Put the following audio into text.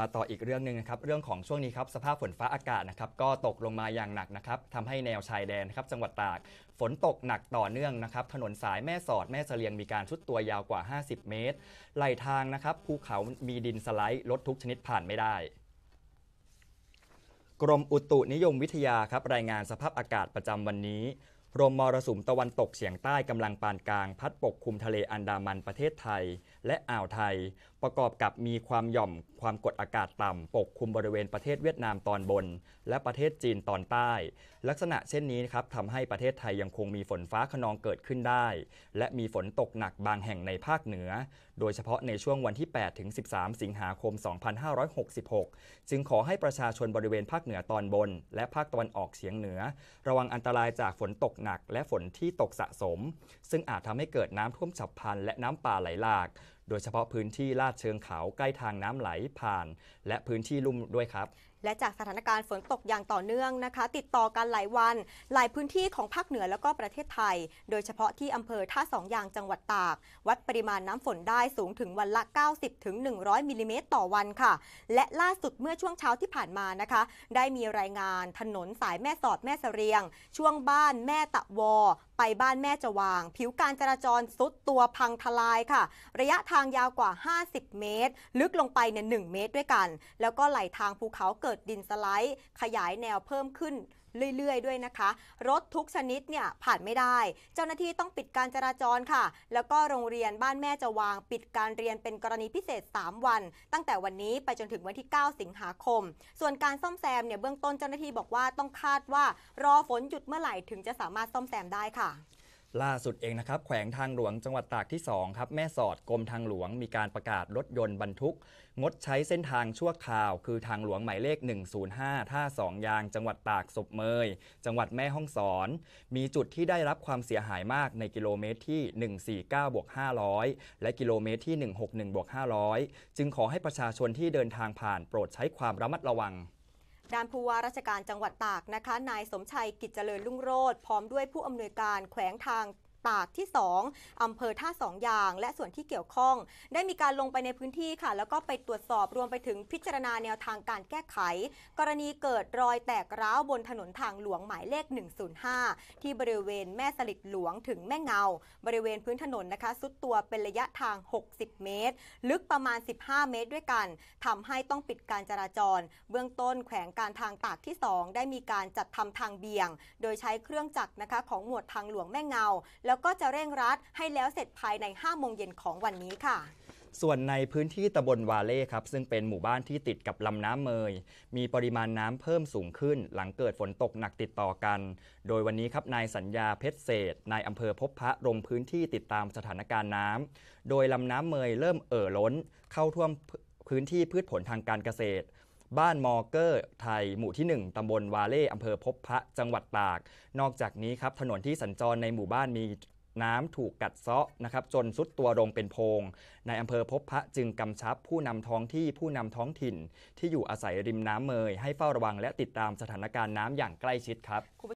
มาต่ออีกเรื่องหนึ่งนะครับเรื่องของช่วงนี้ครับ สภาพฝนฟ้าอากาศนะครับก็ตกลงมาอย่างหนักนะครับทำให้แนวชายแดนครับ จังหวัดตาก ฝนตกหนักต่อเนื่องนะครับถนนสายแม่สอดแม่เสลียง มีการชุดตัวยาวกว่า 50 เมตรไหลทางนะครับภูเขามีดินสไลด์ รถทุกชนิดผ่านไม่ได้ กรมอุตุนิยมวิทยาครับ รายงานสภาพอากาศประจำวันนี้ลมมรสุมตะวันตกเฉียงใต้กำลังปานกลางพัดปกคลุมทะเลอันดามันประเทศไทยและอ่าวไทย ประกอบกับมีความหย่อมความกดอากาศต่ำปกคลุมบริเวณประเทศเวียดนามตอนบน และประเทศจีนตอนใต้ ลักษณะเช่นนี้ครับทำให้ประเทศไทยยังคงมีฝนฟ้าขนองเกิดขึ้นได้ และมีฝนตกหนักบางแห่งในภาคเหนือ โดยเฉพาะในช่วงวันที่ 8 ถึง 13 สิงหาคม 2566 จึงขอให้ประชาชนบริเวณภาคเหนือตอนบนและภาคตะวันออกเฉียงเหนือ ระวังอันตรายจากฝนตกหนักและฝนที่ตกสะสม ซึ่งอาจทำให้เกิดน้ำท่วมฉับพลันและน้ำป่าไหลหลากโดยเฉพาะพื้นที่ลาดเชิงเขาใกล้ทางน้ำไหลผ่าน และพื้นที่ลุ่มด้วยครับ และจากสถานการณ์ฝนตกอย่างต่อเนื่องนะคะ ติดต่อกันหลายวัน หลายพื้นที่ของภาคเหนือแล้วก็ประเทศไทย โดยเฉพาะที่อำเภอท่าสองยางจังหวัดตาก วัดปริมาณน้ำฝนได้สูงถึงวันละ 90ถึง100 มิลิเมตรต่อวันค่ะและล่าสุดเมื่อช่วงเช้าที่ผ่านมานะคะ ได้มีรายงานถนนสายแม่สอดแม่เสรียง ช่วงบ้าน แม่ตะวอ ไปบ้านแม่จวาง ผิวการจราจรซุดตัวพังทลายค่ะ ระยะทางยาวกว่า 50 เมตร ลึกลงไปเนี่ย1เมตรด้วยกัน แล้วก็ไหลทางภูเขาเกิดดินสไลด์ ขยายแนวเพิ่มขึ้นเรื่อยๆ ด้วยนะคะ รถทุกชนิดเนี่ยผ่านไม่ได้ เจ้าหน้าที่ต้องปิดการจราจรค่ะ แล้วก็โรงเรียนบ้านแม่จะวางปิดการเรียนเป็นกรณีพิเศษ 3 วัน ตั้งแต่วันนี้ไปจนถึงวันที่ 9 สิงหาคม ส่วนการซ่อมแซมเนี่ยเบื้องต้นเจ้าหน้าที่บอกว่าต้องคาดว่ารอฝนหยุดเมื่อไหร่ถึงจะสามารถซ่อมแซมได้ค่ะล่าสุดเองนะครับแขวงทางหลวงจังหวัดตากที่2ครับแม่สอดกรมทางหลวงมีการประกาศรถยนต์บรรทุก งดใช้เส้นทางชั่วคราวคือทางหลวงหมายเลข 105ท่าสองยางจังหวัดตากศพเมย จังหวัดแม่ฮ่องสอน มีจุดที่ได้รับความเสียหายมากในกิโลเมตรที่ 149บวก500 และกิโลเมตรที่ 161บวก500 จึงขอให้ประชาชนที่เดินทางผ่านโปรดใช้ความระมัดระวังด้านผู้ว่าราชการจังหวัดตากนะคะ นายสมชัยกิจเจริญรุ่งโรธพร้อมด้วยผู้อำนวยการแขวงทางตากที่ 2อำเภอท่าสองยาง และส่วนที่เกี่ยวข้อง ได้มีการลงไปในพื้นที่ค่ะ แล้วก็ไปตรวจสอบรวมไปถึงพิจารณาแนวทางการแก้ไข กรณีเกิดรอยแตกร้าวบนถนนทางหลวงหมายเลข 105 ที่บริเวณแม่สลิดหลวงถึงแม่เงา บริเวณพื้นถนนนะคะสุดตัวเป็นระยะทาง 60 เมตร ลึกประมาณ 15 เมตรด้วยกัน ทำให้ต้องปิดการจราจร เบื้องต้นแขวงการทางตากที่ 2 ได้มีการจัดทำทางเบี่ยง โดยใช้เครื่องจักรนะคะของหมวดทางหลวงแม่เงาแล้วแล้วก็จะเร่งรัดให้แล้วเสร็จภายใน5โมงเย็นของวันนี้ค่ะ ส่วนในพื้นที่ตำบลวาเล่ครับ ซึ่งเป็นหมู่บ้านที่ติดกับลำน้ำเมยมีปริมาณน้ำเพิ่มสูงขึ้นหลังเกิดฝนตกหนักติดต่อกัน โดยวันนี้ครับนายสัญญาเพชรเศษนายอำเภอพบพระลงพื้นที่ติดตามสถานการณ์น้ำโดยลำน้ำเมยเริ่มเอ่อล้น เข้าท่วมพื้นที่พืชผลทางการเกษตรบ้านมอเกอร์ ไทยหมู่ที่ 1ตำบลวาเล่อำเภอพบพระจังหวัดตาก นอกจากนี้ครับถนนที่สัญจรในหมู่บ้านมีน้ำถูกกัดเซาะนะครับจนสุดตัวลงเป็นโพง ในอำเภอพบพระจึงกำชับผู้นำท้องที่ผู้นำท้องถิ่น ที่อยู่อาศัยริมน้ำเมย ให้เฝ้าระวังและติดตามสถานการณ์น้ำอย่างใกล้ชิดครับ